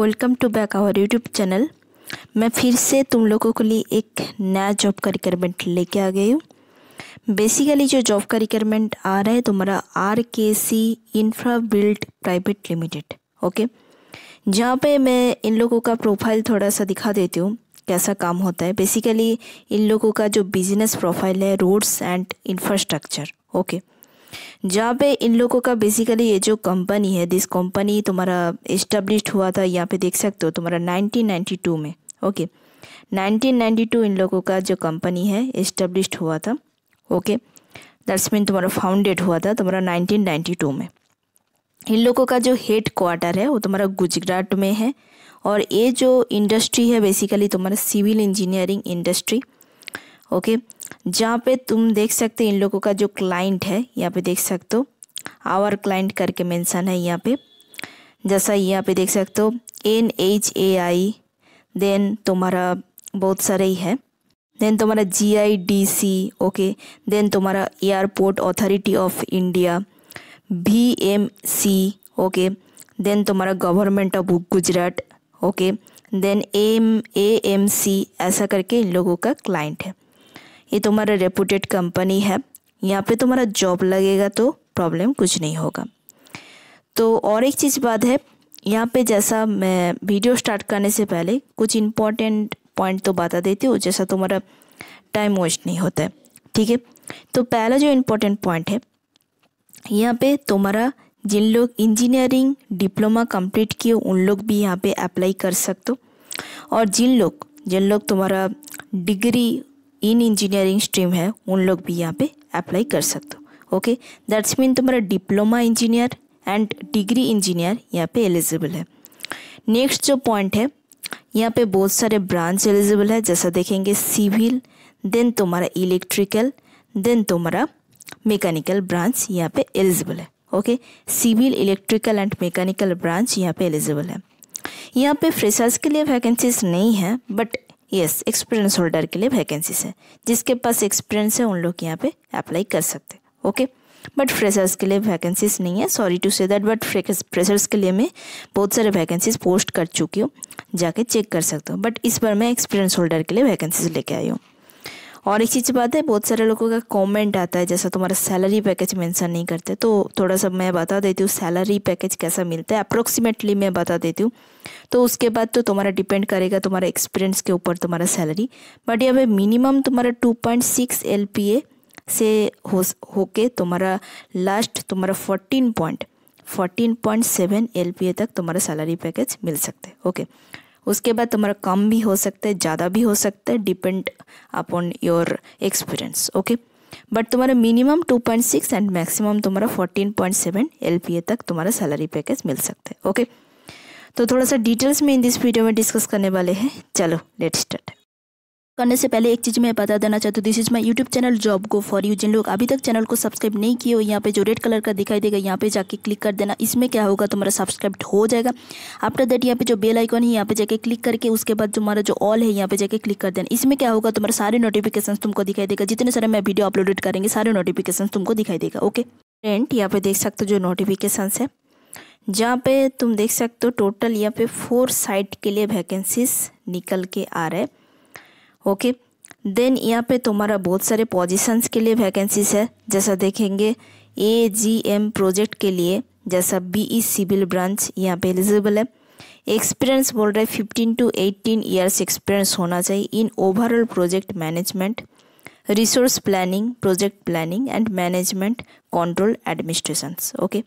Welcome to back our YouTube channel मैं फिर से तुम लोगों के लिए एक नया जॉब का रिक्वायरमेंट लेके आ गई हूँ बेसिकली जो जॉब का रिक्वायरमेंट आ रहा है तुम्हारा R K C infra build private limited okay जहाँ पे मैं इन लोगों का प्रोफाइल थोड़ा सा दिखा देती हूँ कैसा काम होता है बेसिकली इन लोगों का जो बिजनेस प्रोफाइल है roads and infrastructure okay okay. जहाँ पे इन लोगों का बेसिकली ये जो कंपनी है दिस कंपनी तुम्हारा इस्टब्लिश हुआ था यहाँ पे देख सकते हो तुम्हारा 1992 में ओके 1992 इन लोगों का जो कंपनी है इस्टब्लिश हुआ था ओके दैट्स मीन तुम्हारा फाउंडेड हुआ था तुम्हारा 1992 में इन लोगों का जो हेड क्वार्टर है वो तुम्हारा गुजरात में है और ये जो इंडस्ट्री है बेसिकली तुम्हारा civil engineering industry okay okay? जहाँ पे तुम देख सकते हो इन लोगों का जो क्लाइंट है यहाँ पे देख सकते हो आवर क्लाइंट करके मेंशन है यहाँ पे जैसा यहाँ पे देख सकते हो N H A I then तुम्हारा बहुत सारे ही है देन तुम्हारा G I D C okay then तुम्हारा एयरपोर्ट अथॉरिटी ऑफ इंडिया भी एम सी ओके देन तुम्हारा government of Gujarat okay then M A M C ऐसा करके इन लोगों का क्लाइंट है ये तुम्हारा रेपुटेड कंपनी है यहाँ पे तुम्हारा जॉब लगेगा तो प्रॉब्लम कुछ नहीं होगा तो और एक चीज़ बात है यहाँ पे जैसा मैं वीडियो स्टार्ट करने से पहले कुछ इम्पॉर्टेंट पॉइंट तो बता देती हूँ जैसा तुम्हारा टाइम वेस्ट नहीं होता है ठीक है तो पहला जो इम्पोर्टेंट पॉइंट है यहाँ पे तुम्हारा जिन लोग इंजीनियरिंग डिप्लोमा कंप्लीट किए उन लोग भी यहाँ पे अप्लाई कर सकते हो और जिन लोग जिन लोग तुम्हारा डिग्री इन इंजीनियरिंग स्ट्रीम है उन लोग भी यहाँ पे अप्लाई कर सकते हो ओके दैट्स मीन तुम्हारा diploma engineer and degree engineer यहाँ पे एलिजिबल है नेक्स्ट जो पॉइंट है यहाँ पे बहुत सारे ब्रांच एलिजिबल है जैसा देखेंगे सिविल देन तुम्हारा इलेक्ट्रिकल देन तुम्हारा मेकेनिकल ब्रांच यहाँ पे एलिजिबल है okay civil electrical and mechanical branch यहाँ पे एलिजिबल है यहाँ पे फ्रेशर्स के लिए वैकेंसीज नहीं है बट यस एक्सपीरियंस होल्डर के लिए वैकेंसीज है जिसके पास एक्सपीरियंस है उन लोग यहाँ पे अप्लाई कर सकते हैं ओके बट फ्रेशर्स के लिए वैकेंसीज नहीं है sorry to say that but freshers के लिए मैं बहुत सारे वैकेंसीज पोस्ट कर चुकी हूँ जाके चेक कर सकते हो बट इस बार मैं एक्सपीरियंस होल्डर के लिए वैकेंसीज लेके आई हूँ और एक चीज़ बात है बहुत सारे लोगों का कमेंट आता है जैसा तुम्हारा सैलरी पैकेज मेंशन नहीं करते तो थोड़ा सा मैं बता देती हूँ सैलरी पैकेज कैसा मिलता है अप्रोक्सीमेटली मैं बता देती हूँ तो उसके बाद तो तुम्हारा डिपेंड करेगा तुम्हारा एक्सपीरियंस के ऊपर तुम्हारा सैलरी बट यहाँ पे मिनिमम तुम्हारा two point six L P A से हो होके तुम्हारा लास्ट तुम्हारा fourteen point fourteen point seven L P A तक तुम्हारा सैलरी पैकेज मिल सकते ओके उसके बाद तुम्हारा कम भी हो सकता है ज़्यादा भी हो सकता है depend upon your experience okay but तुम्हारा मिनिमम 2.6 एंड मैक्सिमम तुम्हारा 14.7 ए तक तुम्हारा सैलरी पैकेज मिल सकता है ओके तो थोड़ा सा डिटेल्स में इन दिस वीडियो में डिस्कस करने वाले हैं चलो लेट स्टार्ट करने से पहले एक चीज़ मैं बता देना चाहती हूँ this is my YouTube channel job go for you जिन लोग अभी तक चैनल को सब्सक्राइब नहीं किए हो यहाँ पे जो रेड कलर का दिखाई देगा यहाँ पे जाके क्लिक कर देना इसमें क्या होगा तुम्हारा सब्सक्राइब हो जाएगा आफ्टर दैट यहाँ पे जो बेल आइकॉन है यहाँ पे जाके क्लिक करके उसके बाद तुम्हारा जो ऑल है यहाँ पे जाके क्लिक कर देना इसमें क्या होगा तुम्हारा सारे नोटिफिकेशन तुमको दिखाई देगा जितने सारे मैं वीडियो अपलोडेड करेंगे सारे नोटिफिकेशन तुमको दिखाई देगा ओके फ्रेंड यहाँ पे देख सकते हो जो नोटिफिकेशन है जहाँ पे तुम देख सकते हो टोटल यहाँ पे फोर साइट के लिए वैकेंसीज निकल के आ रहे हैं ओके देन यहाँ पे तुम्हारा बहुत सारे पोजीशंस के लिए वैकेंसीज है जैसा देखेंगे ए जी एम प्रोजेक्ट के लिए जैसा बी ई सिविल ब्रांच यहाँ पे एलिजिबल है एक्सपीरियंस बोल रहे fifteen to eighteen years experience होना चाहिए in overall project management resource planning project planning and management control administration okay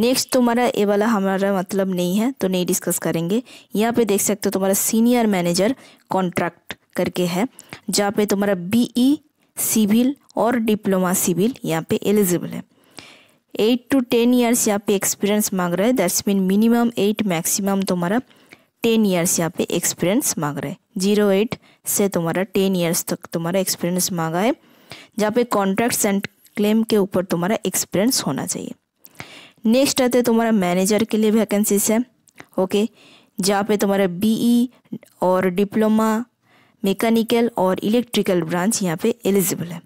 next तुम्हारा ये वाला हमारा मतलब नहीं है तो नहीं डिस्कस करेंगे यहाँ पे देख सकते हो तुम्हारा सीनियर मैनेजर कॉन्ट्रैक्ट करके है जहाँ पे तुम्हारा बीई e सिविल और डिप्लोमा सिविल यहाँ पे एलिजिबल है एट टू टेन ईयर्स यहाँ पे एक्सपीरियंस मांग रहा है that's mean minimum eight maximum तुम्हारा टेन ईयर्स यहाँ पे एक्सपीरियंस मांग रहा है जीरो एट से तुम्हारा टेन ईयर्स तक तुम्हारा एक्सपीरियंस मांगा है जहाँ पे कॉन्ट्रैक्ट्स एंड क्लेम के ऊपर तुम्हारा एक्सपीरियंस होना चाहिए नेक्स्ट आते तुम्हारा मैनेजर के लिए वैकेंसीज है ओके जहाँ पे तुम्हारा बीई e और डिप्लोमा मैकेनिकल और इलेक्ट्रिकल ब्रांच यहाँ पे एलिजिबल है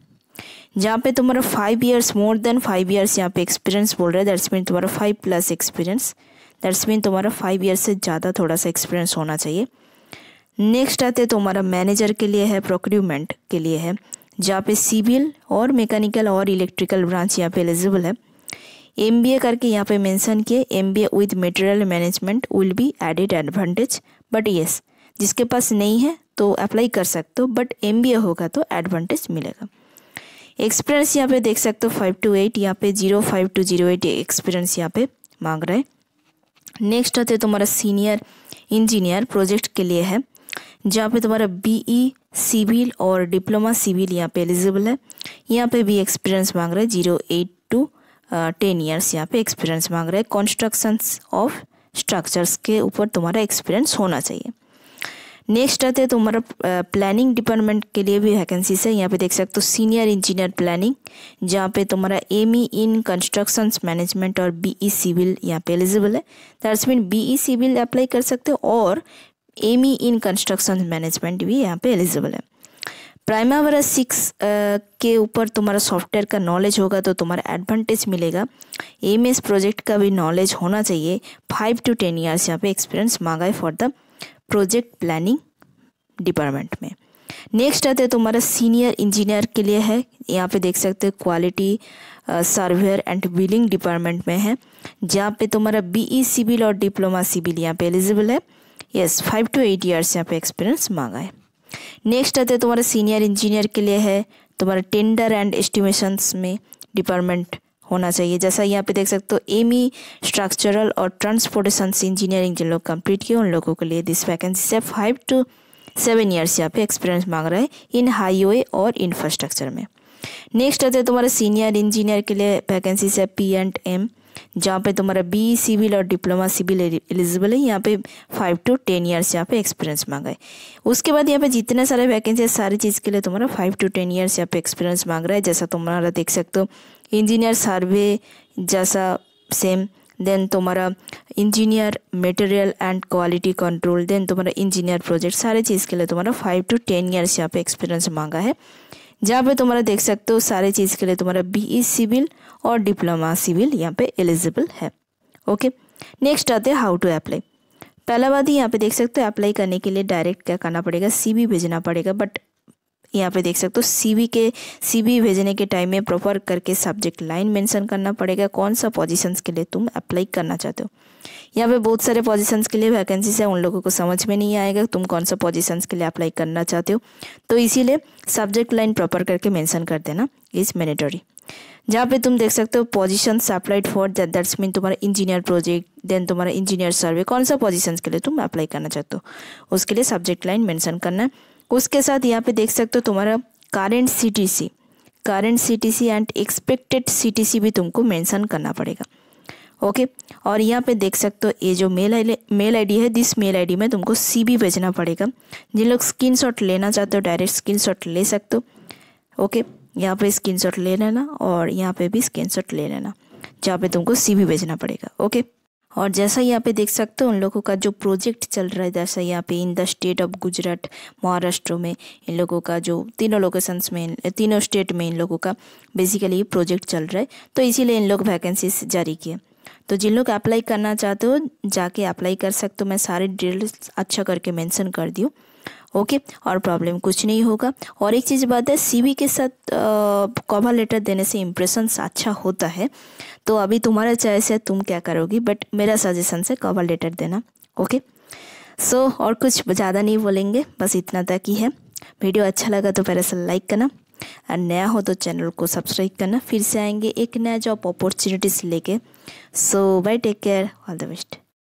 जहाँ पे तुम्हारा five years more than five years यहाँ पे एक्सपीरियंस बोल रहे हैं दैट्स मीन तुम्हारा five plus experience that's mean तुम्हारा फाइव ईयर्स से ज़्यादा थोड़ा सा एक्सपीरियंस होना चाहिए नेक्स्ट आते तुम्हारा मैनेजर के लिए है प्रोक्रूमेंट के लिए है जहाँ पे सिविल और मैकेनिकल और इलेक्ट्रिकल ब्रांच यहाँ पे एलिजिबल है एम बी ए करके यहाँ पे मेंशन किए M B A with material management will be added advantage but yes जिसके पास नहीं है तो अप्लाई कर सकते हो बट एम होगा तो एडवांटेज मिलेगा एक्सपीरियंस यहाँ पे देख सकते हो फाइव टू एट यहाँ पे zero five two zero eight experience यहाँ पे मांग रहा है नेक्स्ट होते तुम्हारा सीनियर इंजीनियर प्रोजेक्ट के लिए है जहाँ पे तुम्हारा बीई सिविल e और डिप्लोमा सिविल यहाँ पे एलिजिबल है यहाँ पे भी एक्सपीरियंस मांग रहा है zero eight two ten years यहाँ पे एक्सपीरियंस मांग रहा है कंस्ट्रक्शंस ऑफ स्ट्रक्चर्स के ऊपर तुम्हारा एक्सपीरियंस होना चाहिए नेक्स्ट आते हैं तो हमारा प्लानिंग डिपार्टमेंट के लिए भी वैकेंसीज है यहाँ पे देख सकते हो सीनियर इंजीनियर प्लानिंग जहाँ पे तुम्हारा M E in construction management और बी ई सिविल यहाँ पे एलिजिबल है that's mean B E civil apply कर सकते हो और M E in construction management भी यहाँ पे एलिजिबल है प्राइमावरा सिक्स के ऊपर तुम्हारा सॉफ्टवेयर का नॉलेज होगा तो तुम्हारा एडवांटेज मिलेगा एम एस प्रोजेक्ट का भी नॉलेज होना चाहिए फाइव टू टेन ईयर्स यहाँ पे एक्सपीरियंस मांगा है for the project planning department में नेक्स्ट आते हैं तुम्हारा सीनियर इंजीनियर के लिए है यहाँ पे देख सकते हो quality surveyor and billing department में है जहाँ पे तुम्हारा बीई e सिविल और डिप्लोमा सिविल यहाँ पे एलिजिबल है yes five two eight years यहाँ पे एक्सपीरियंस मांगा है नेक्स्ट आते हैं तुम्हारा सीनियर इंजीनियर के लिए है तुम्हारा टेंडर एंड एस्टिमेशंस में डिपार्टमेंट होना चाहिए जैसा यहाँ पे देख सकते हो एमी स्ट्रक्चरल और ट्रांसपोर्टेशन इंजीनियरिंग जिन लोग कंप्लीट किए उन लोगों के लिए दिस वैकेंसी से फाइव टू सेवन ईयर्स यहाँ पे एक्सपीरियंस मांग रहा है इन हाईवे और इंफ्रास्ट्रक्चर में नेक्स्ट आते हैं तुम्हारे सीनियर इंजीनियर के लिए वैकेंसी है पी एंड एम जहाँ पे तुम्हारा बी सिविल और डिप्लोमा सिविल एलिजिबल है यहाँ पे फाइव टू टेन ईयर्स यहाँ पे एक्सपीरियंस मांगा है उसके बाद यहाँ पे जितने सारे वैकेंसी है सारी चीज़ के लिए तुम्हारा फाइव टू टेन ईयर्स यहाँ पे एक्सपीरियंस मांग रहा है जैसा तुम्हारा देख सकते हो इंजीनियर सर्वे जैसा सेम देन तुम्हारा engineer material and quality control then तुम्हारा इंजीनियर प्रोजेक्ट सारे चीज़ के लिए तुम्हारा फाइव टू टेन ईयर्स यहाँ पे एक्सपीरियंस मांगा है जहाँ पे तुम्हारा देख सकते हो सारे चीज़ के लिए तुम्हारा बी सिविल e और डिप्लोमा सिविल यहाँ पे एलिजिबल है ओके नेक्स्ट आते हैं हाउ टू अप्लाई पहला बात ही यहाँ पे देख सकते हो अप्लाई करने के लिए डायरेक्ट क्या करना पड़ेगा सी भेजना पड़ेगा बट यहाँ पे देख सकते हो सीवी के सीवी भेजने के टाइम में प्रॉपर करके सब्जेक्ट लाइन मेंशन करना पड़ेगा कौन सा पोजीशंस के लिए तुम अप्लाई करना चाहते हो यहाँ पे बहुत सारे पोजीशंस के लिए वैकेंसीज है उन लोगों को समझ में नहीं आएगा तुम कौन सा पोजीशंस के लिए अप्लाई करना चाहते हो तो इसीलिए सब्जेक्ट लाइन प्रॉपर करके मेंशन कर देना इज मैनेटरी जहाँ पे तुम देख सकते हो position applied for that that's mean तुम्हारा इंजीनियर प्रोजेक्ट देन तुम्हारा इंजीनियर सर्वे कौन सा पोजिशन के लिए तुम अप्लाई करना चाहते हो उसके लिए सब्जेक्ट लाइन मेंशन करना है उसके साथ यहाँ पे देख सकते हो तुम्हारा current C T C current C T C and expected C T C भी तुमको मेंशन करना पड़ेगा ओके और यहाँ पे देख सकते हो ये जो मेल आई मेल आईडी है दिस मेल आईडी में तुमको सी भी भेजना पड़ेगा जिन लोग शॉट लेना चाहते हो डायरेक्ट शॉट ले सकते हो ओके यहाँ पे शॉट ले लेना और यहाँ पे भी शॉट ले लेना जहाँ पे तुमको सी भी भेजना पड़ेगा ओके और जैसा यहाँ पे देख सकते हो उन लोगों का जो प्रोजेक्ट चल रहा है जैसा यहाँ पे in the state of Gujarat Maharashtra में इन लोगों का जो तीनों लोकेशंस में तीनों स्टेट में इन लोगों का बेसिकली प्रोजेक्ट चल रहा है तो इसीलिए इन लोग वैकेंसीज जारी किए तो जिन लोग अप्लाई करना चाहते हो जाके अप्लाई कर सकते हो मैं सारे डिटेल्स अच्छा करके मैंसन कर दी हूँ ओके और प्रॉब्लम कुछ नहीं होगा और एक चीज़ बात है सीवी के साथ कवर लेटर देने से इम्प्रेशन अच्छा होता है तो अभी तुम्हारा चॉइस है तुम क्या करोगी बट मेरा सजेशन से कवर लेटर देना ओके सो so, और कुछ ज़्यादा नहीं बोलेंगे बस इतना तक ही है वीडियो अच्छा लगा तो पहले से लाइक करना और नया हो तो चैनल को सब्सक्राइब करना फिर से आएंगे एक नया जॉब अपॉर्चुनिटीज़ लेके so bye take care all the best